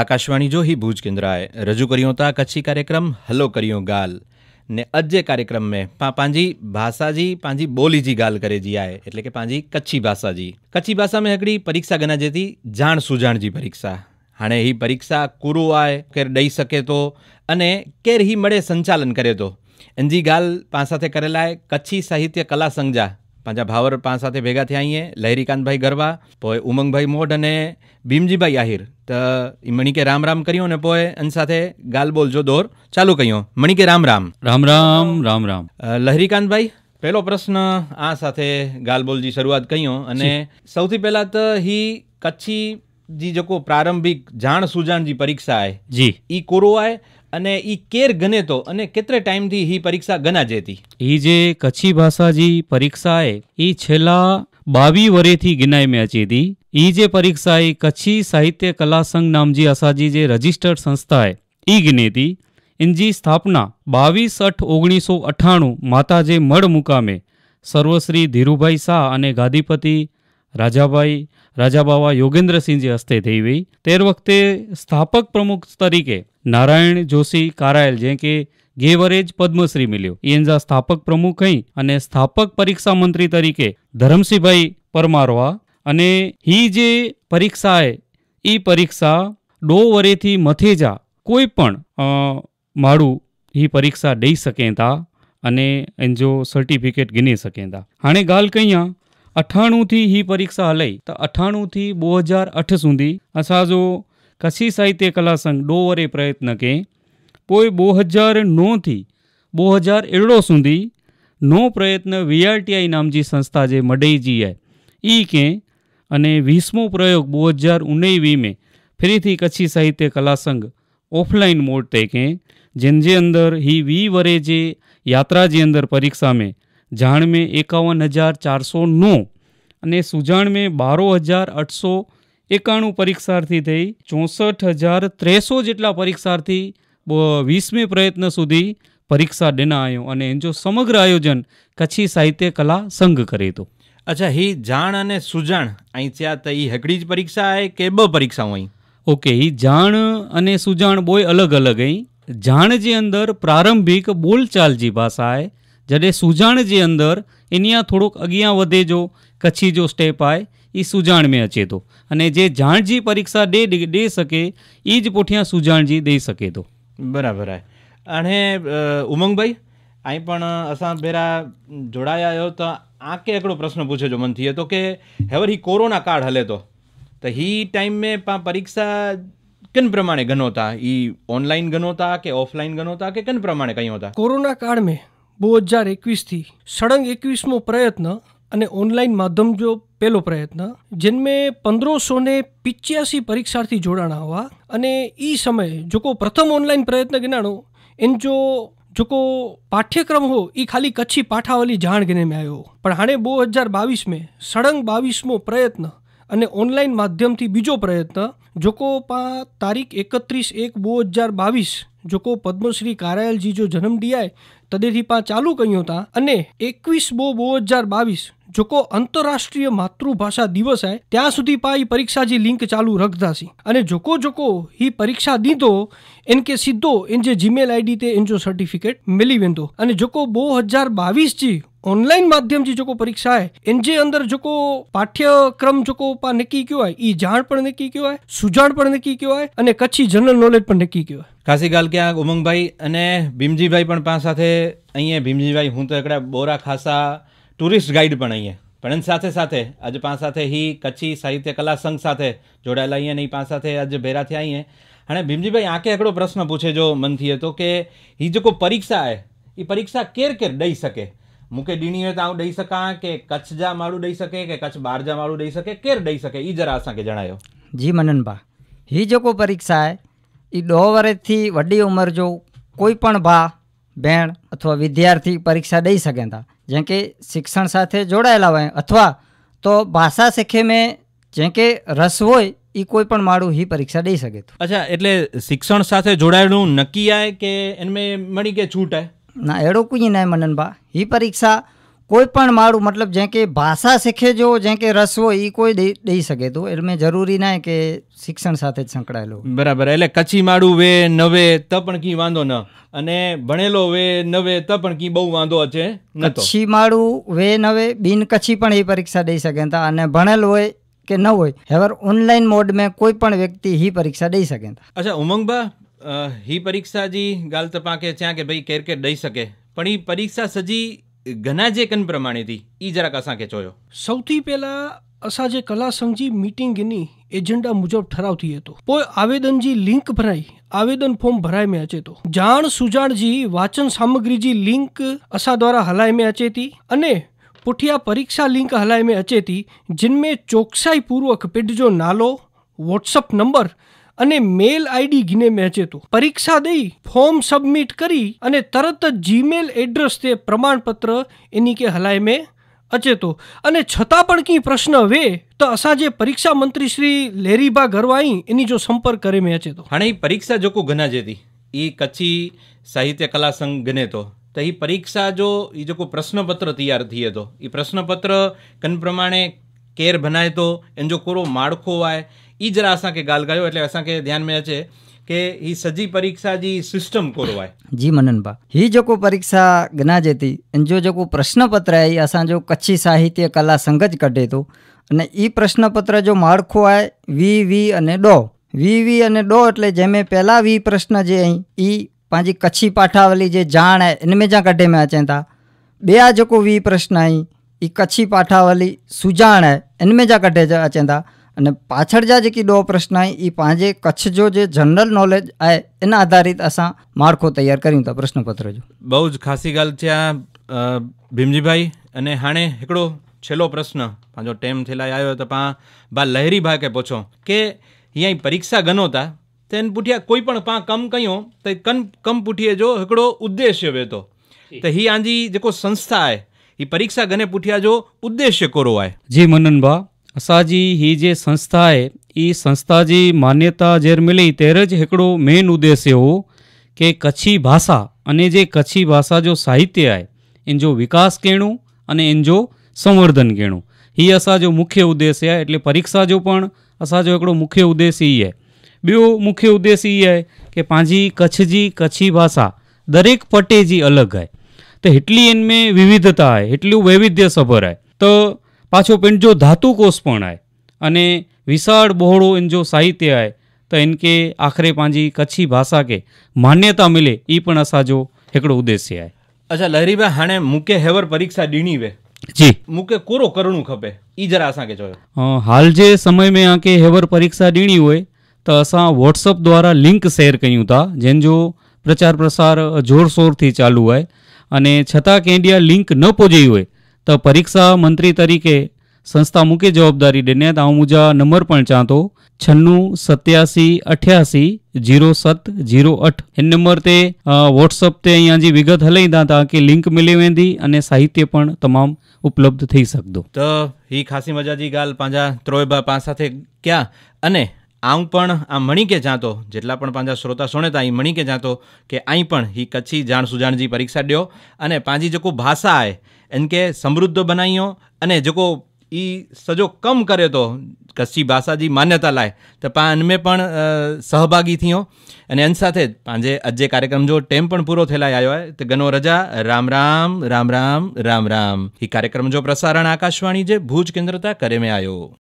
આકાશવાણી જોહી ભુજ કેન્દ્રાએ રજૂ કર્યો હતા કચ્છી કાર્યક્રમ હલો કર્યો ગાલ ને અજે કાર્યક્રમ મેં પાંજી ભાષાજી પાંજી બોલીજી ગાલ કરે જી આય એટલે કે પાંજી કચ્છી ભાષાજી કચ્છી ભાષા મેં હકડી પરીક્ષા ગના જેતી જાણ સુજાણજી પરીક્ષા હાણે હી પરીક્ષા કુરુ આય કેર દઈ શકે તો અને કેર હી મળે સંચાલન કરે તો એનજી ગાલ પાસાથે કરેલાય કચ્છી સાહિત્ય કલા સંજા પાંજા ભાવર પાંચ સાથે ભેગા થયા અહીંયા લહેરીકાંતભાઈ ગરવા પોએ ઉમંગભાઈ મોઢ અને ભીમજીભાઈ આહિર તો એ મણિકે રામ રામ કર્યો ને પોએ અન સાથે ગાલ બોલ જો દોર ચાલુ કહ્યું મણિકે રામ રામ રામ રામ રામ રામ લહેરીકાંતભાઈ પહેલો પ્રશ્ન આ સાથે ગાલબોલજી શરૂઆત કહ્યો અને સૌથી પહેલાં તો હી કચ્છી જી જકો પ્રારંભિક જાણ સુજાન જી પરીક્ષા આય જી ઈ કોરો આય અને એ કેર ગને તો અને કેટલે ટાઈમથી હી પરીક્ષા ગના જતી એ જે કચ્છી ભાષા જે પરીક્ષા એ એ છેલ્લા બાવી વરેથી ગિનાય મેં અચી હતી એ જે પરીક્ષા એ કચ્છી સાહિત્ય કલા સંઘ નામજી અસાજી જે રજિસ્ટર્ડ સંસ્થા એ એ ગિની હતી ઇનજી સ્થાપના બાવીસ અઠ ઓગણીસો અઠ્ઠાણું માતાજે મઢ મુકામે સર્વશ્રી ધીરુભાઈ શાહ અને ગાદીપતિ રાજાભાઈ રાજાબાવા યોગેન્દ્રસિંહજી હસ્તે થઈ ગઈ તે વખતે સ્થાપક પ્રમુખ તરીકે નારાયણ જોશી કારાયલ જે કે ગેવરેજ પદ્મશ્રી મળ્યો એન્જા સ્થાપક પ્રમુખ અહીં અને સ્થાપક પરીક્ષા મંત્રી તરીકે ધરમસિંહભાઈ પરમારવા અને હી જે પરીક્ષાએ એ પરીક્ષા ડો વરેથી મથેજા કોઈ પણ માળું હી પરીક્ષા દઈ શકે તા અને એન્જો સર્ટિફિકેટ ગીની શકે તા હાણે ગાલ કહીયા અઠાણુંથી ही परीक्षा हलई त अठाणूंથી ॿ हज़ार अठ સુધી असांजो કચ્છી સાહિત્ય કલા સંઘ ડોવરે પ્રયત્ન કે પોઈ ॿ હજાર નોથી ॿ હજાર અरिड़हों સુધી નો પ્રયત્ન વીઆરટીઆઈ નામજી સંસ્થા જે મડઈજી આય ઈ કે અને વીસમો પ્રયોગ ॿ હજાર ઉણેવીમે ફરીથી કચ્છી સાહિત્ય કલા સંઘ ઓફલાઈન મોડ તે કે જેન જે અંદર હી વી વરે જે યાત્રા જે અંદર પરીક્ષા મેં જાણ મેં એકાવન હજાર ચારસો નો અને સુજાણ મેં બારો હજાર આઠસો એકાણું પરીક્ષાર્થી થઈ ચોસઠ હજાર ત્રેસો જેટલા પરીક્ષાર્થી વીસમી પ્રયત્ન સુધી પરીક્ષા દેનાયો અને એનું સમગ્ર આયોજન કચ્છી સાહિત્ય કલા સંઘ કરે તો અચ્છા હી જાણ અને સુજાણ અહીં ત્યાં તો એ હકડી જ પરીક્ષા આવે કે બ પરીક્ષા હોય ઓકે હી જાણ અને સુજાણ બોય અલગ અલગ અહીં જાણ જે અંદર પ્રારંભિક બોલચાલજી ભાષા આવે जॾहिं सुजाण के अंदर इन थोड़ो अॻियां वधे जो कच्छी जो स्टेप आहे ई सुजाण में अचे तो अने जे जाण जी परीक्षा दे ॾे सघे ई ज पुठियां सुजाण जी ॾेई सके थो बराबरि आहे हाणे उमंग भाई आई पण असां भेरा जोड़ाया आहियो त आके हिकिड़ो प्रश्न पूछे जो मन थिए थो की हेवर ही कोरोना काड हले थो त ही टाइम में पाण परीक्षा किन प्रमाणे गनो था ऑनलाइन गनो था की ऑफलाइन गनो था किन प्रमाणे कयूं था कोरोना काल में બે હજાર એકવીસથી સળંગ એકવીસમો પ્રયત્ન અને ઓનલાઈન માધ્યમ જો પહેલો પ્રયત્ન જેનમે પંદરસો ને પિચ્યાસી પરીક્ષાર્થી જોડાણા હવા અને એ સમયે જોકો પ્રથમ ઓનલાઈન પ્રયત્ન ગણાણો એન જો જોકો પાઠ્યક્રમ હો એ ખાલી કચ્છી પાઠાવલી જાણ ગને મેં આવ્યો પણ હાણે બે હજાર બાવીસ મેં સળંગ બાવીસમો પ્રયત્ન અને ઓનલાઈન માધ્યમથી બીજો પ્રયત્ન જોકો પા તારીખ એકત્રીસ એક બે હજાર બાવીસ જોકો પદ્મશ્રી કારાયલજી જો જન્મ દિયાય તદેથી પા ચાલુ કહ્યું હતા અને એકવીસ બો બે હજાર બાવીસ જોકો આંતરરાષ્ટ્રીય માતૃભાષા દિવસ આય ત્યાં સુધી પા એ પરીક્ષાજી લિંક ચાલુ રખદાસી અને જોકો જોકો હી પરીક્ષા દીધો એન કે સીધો એન જે જીમેલ આઈડી તે એન જો સર્ટિફિકેટ મિલી વેંદો અને જોકો બો હજાર બાવીસ જી ઓનલાઈન માધ્યમ જી જોકો પરીક્ષા હે એન જે અંદર જોકો પાઠ્યક્રમ જોકો પા નક્કી કયો હોય ઈ જાણ પણ નક્કી કયો હોય સુજાણ પણ નક્કી કયો હોય અને કચ્છી જનરલ નોલેજ પણ નક્કી કયો હોય ખાસી ગાલ ક્યાંક ઉમંગભાઈ અને ભીમજીભાઈ પણ પા સાથે અહીંયા ભીમજીભાઈ હું તો એકડા બોરા ખાસા ટુરિસ્ટ ગાઈડ પણ અહીંયા પણ સાથે સાથે આજે પા સાથે હી કચ્છી સાહિત્ય કલા સંઘ સાથે જોડાયેલા અહીંયા નહીં પા સાથે આજે ભેરા થયા અહીંયા અને ભીમજીભાઈ આંકે એકડો પ્રશ્ન પૂછે જો મનથી હતો કે એ જો કોઈ પરીક્ષા હે એ પરીક્ષા કેર કેર દઈ શકે મૂકે ડીણીએ તો આવું દઈ શકા કે કચ્છ જા માળું દઈ શકે કે કચ્છ બહાર જા માળું દઈ શકે કેર દઈ શકે એ જરા અસાંકે જણાયો જી મનનભા હી જો કોઈ પરીક્ષા હે એ દો વર્ષથી વડી ઉંમર જો કોઈ પણ ભા ભેણ અથવા વિદ્યાર્થી પરીક્ષા દઈ શકે તા જેમ કે શિક્ષણ સાથે જોડાયેલા હોય અથવા તો ભાષા શીખે મેં જેમ કે રસ હોય એ કોઈ પણ માળું હી પરીક્ષા દઈ શકે અચ્છા એટલે શિક્ષણ સાથે જોડાયેલું નક્કી આવે કે એને મળી કે છૂટ આય ના એડો કોઈ ના મનન બા હી પરીક્ષા કોઈ પણ માળું મતલબ જેમ કે ભાષા શીખે જો જે કે રસવો એ કોઈ દઈ શકે તો એટલે મેં જરૂરી ના કે શિક્ષણ સાથે જ સંકળાયેલું બરાબર એટલે કચ્છી માળું વે નવે તો પણ કી વાંધો ન અને ભણેલો વે નવે તો પણ કી બહુ વાંધો છે કચ્છી માળું વે નવે બિન કચ્છી પણ એ પરીક્ષા દઈ શકે અને ભણેલ હોય કે ન હોય હવે ઓનલાઈન મોડ મેં કોઈ પણ વ્યક્તિ હી પરીક્ષા દઈ શકે અચ્છા ઉમંગબા હી પરીક્ષા જી ગાલ તપા કે ત્યાં કે ભાઈ કેર કેર દઈ શકે પણ એ પરીક્ષા સજી ઘના જે કન પ્રમાણે હતી એ જરાક અસાંखे જોયો સૌથી પહેલાં અસાં જે કલા સંઘજી મિટિંગની એજન્ડા મુજબ ઠરાવતી હતો પોઈ આવેદનજી લિંક ભરાઈ આવેદન ફોર્મ ભરાય મેં અચેતો જાણ સુજાણજી વાચન સામગ્રીજી લિંક અસા દ્વારા હલાય મેં અચેતી અને પુઠિયા પરીક્ષા લિંક હલાય મેં અચેતી જિનમે ચોકસાઈપૂર્વક પેઢજો નાલો વોટ્સઅપ નંબર અને મેલ આઈડી ગીને મેચ હતું પરીક્ષા દઈ ફોર્મ સબમિટ કરી અને તરત જ જીમેલ એડ્રેસ તે પ્રમાણપત્ર એની કે હલાય મેં અચેતો અને છતાં પણ કંઈ પ્રશ્ન વે તો અસાજે પરીક્ષા મંત્રી શ્રી લેરીબા ગરવાઈ એની જો સંપર્ક કરે મેં અચેતો હાણે એ પરીક્ષા જોકો ગના જેતી એ કચ્છી સાહિત્ય કલા સંઘ ગને તો તો એ પરીક્ષા જો એ જોકો પ્રશ્નપત્ર તૈયાર થઈએ તો એ પ્રશ્નપત્ર કન પ્રમાણે કેર બનાય તો એનો જો કોરો માળખો આય એ જરા असांखे ॻाल्हि कयो એટલે असांखे ध्यान में अचे કે ही सॼी परीक्षा जी सिस्टम कोरो आहे जी मनन बा ही जेको परीक्षा गिनाजे थी इन जो जेको प्रश्न पत्र आहे असांजो कच्छी साहित्य कला संघ જ कढे थो અને એ પ્રશ્નપત્ર જો માળખું આવે વી વી અને ડો વી વી અને ડો એટલે જंहिंमें પહેલાં વી પ્રશ્ન જે आहिनि એ पंहिंजी कच्छी पाठावली जे ॼाण आहे इन में जा कढे में अचनि था ॿिया जेको वी प्रश्न आहिनि એ કચ્છી પાઠાવાલી સુજાણ હે ઇનમે જા કઢે અચેંદા અને પાછળ જા જે કીડો પ્રશ્ન એ પાંજે કચ્છ જો જે જનરલ નોલેજ આ એના આધારિત અસાં માળખું તૈયાર કર્યું હતા પ્રશ્નપત્ર જો બહુ જ ખાસી ॻाल्हि છે આ ભીમજીભાઈ અને હાणे हिकिड़ो છેલ્લો પ્રશ્ન पंहिंजो टेम थियल આવ્યો તો પા બા લહેરી ભા કે પૂછો કે हीअं પરીક્ષા ગનો તા તેને પુઠિયા કોઈ પણ પા કમ कयूं त कम कम पुठिए जो हिकिड़ो उद्देश्य हुजे थो त हीअ आंजी जेको संस्था आहे हीअ परीक्षा गने पुठिया जो उद्देश्य कहिड़ो आहे जी मुनन भाउ અસાજી ही જે સંસ્થા आहे એ સંસ્થા જી માન્યતા જેર મિલી તેર જ હિકડો મેન ઉદ્દેશ્ય हो કે કચ્છી ભાષા અને જે કચ્છી ભાષા जो સાહિત્ય आहे इन जो વિકાસ કેણું અને इन जो સંવર્ધન કેણું ही असांजो मुख्य उद्देश्य आहे એટલે પરીક્ષા જો પણ असांजो हिकिड़ो मुख्य उद्देश्य ई आहे ॿियो मुख्य उद्देश्य ई आहे की पंहिंजी कच्छ जी कच्छी भाषा દરેક પટે जी अलॻि आहे त हिटली इन में विविधता आहे हिटलियूं वैविध्य सभर आहे त પાછो पंहिंजो धातुकोश पण आहे अने विसाड़ बहोड़ो इन जो साहित्य आहे त इनखे आख़िरी पंहिंजी कच्छी भाषा खे मान्यता मिले ई पिणु असांजो हिकिड़ो उद्देश्य आहे अच्छा लहरी भाई हाणे मूंखे हेवर परीक्षा ॾियणी वे जी मूंखे कोरो करिणो खपे ई जरा असांखे चयो हाल जे समय में आके हेवर परीक्षा ॾियणी हुई त असां व्हाट्सअप द्वारा लिंक शेयर कयूं था जंहिंजो प्रचार प्रसार जोर शोर थी चालू आहे અને છતાં કેન્ડિયા લિંક ન પહોંચી હોય તો પરીક્ષા મંત્રી તરીકે સંસ્થા મૂકી જવાબદારી દેને તો હું મુજા નંબર પણ ચાહતો છન્નું સત્યાસી અઠ્યાસી જીરો સત જીરો અઠ इन नंबर ते व्हाट्सअप ते અહીંયા જે વિગત હલાઈંદા તા કે લિંક મિલી વેંદી અને સાહિત્ય પણ તમામ ઉપલબ્ધ થઈ શકદો તો હી ખાસી મજા જી ગાલ પાંજા ત્રોય બા પાંચ સાથે ક્યાં અને આમ પણ આ મણી કે જાતો જેટલા પણ પાંજા શ્રોતા સોણેતા અહીં મણી કે જાતો કે અહીં પણ હી કચ્છી જાણ સુજાણજી પરીક્ષા ડ્યો અને પાંજી જેકો ભાષા આય એન કે સમૃદ્ધ બનાવ્યો અને જેકો એ સજો કમ કરે તો કચ્છી ભાષાજી માન્યતા લાય તો પા અનમે પણ સહભાગી થયો અને એન સાથે જ પાંજે આજે કાર્યક્રમ જો ટેમ પણ પૂરો થયેલા આવ્યો હોય તો ગનો રજા રામ રામ રામ રામ રામ રામ એ કાર્યક્રમ જો પ્રસારણ આકાશવાણી જે ભુજ કેન્દ્રતા કરે મેં આવ્યો